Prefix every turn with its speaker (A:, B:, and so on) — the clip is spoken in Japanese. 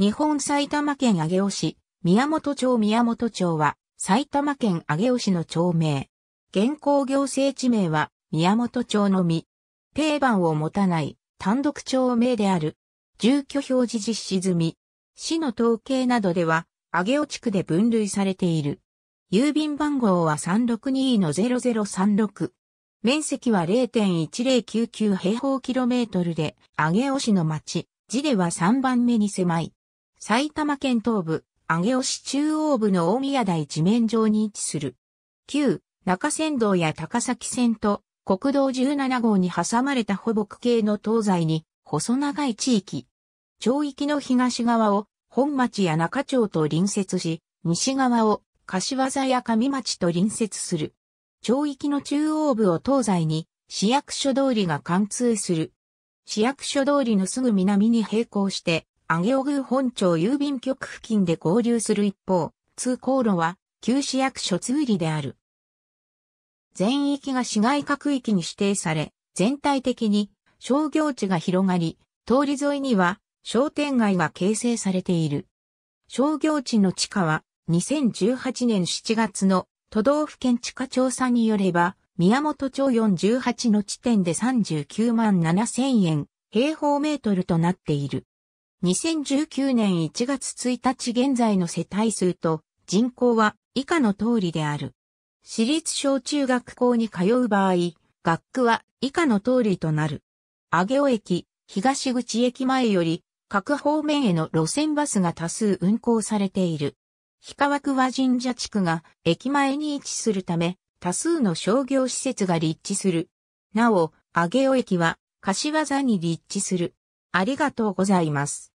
A: 日本埼玉県上尾市、宮本町宮本町は、埼玉県上尾市の町名。現行行政地名は、宮本町のみ。定番を持たない、単独町名である。住居表示実施済み。市の統計などでは、上尾地区で分類されている。郵便番号は362-0036。面積は0.1099平方キロメートルで、上尾市の町、字では3番目に狭い。埼玉県東部、上尾市中央部の大宮台地面上に位置する。旧、中山道や高崎線と国道17号に挟まれた保木系の東西に細長い地域。町域の東側を本町や中町と隣接し、西側を柏座や上町と隣接する。町域の中央部を東西に市役所通りが貫通する。市役所通りのすぐ南に並行して上尾宮本町郵便局付近で合流する一方、通行路は旧市役所通りである。全域が市街化区域に指定され、全体的に商業地が広がり、通り沿いには商店街が形成されている。商業地の地価は2018年7月の都道府県地価調査によれば、宮本町418の地点で39万7000円平方メートルとなっている。2019年1月1日現在の世帯数と人口は以下の通りである。私立小中学校に通う場合、学区は以下の通りとなる。上尾駅、東口駅前より各方面への路線バスが多数運行されている。氷川区は神社地区が駅前に位置するため、多数の商業施設が立地する。なお、上尾駅は柏座に立地する。ありがとうございます。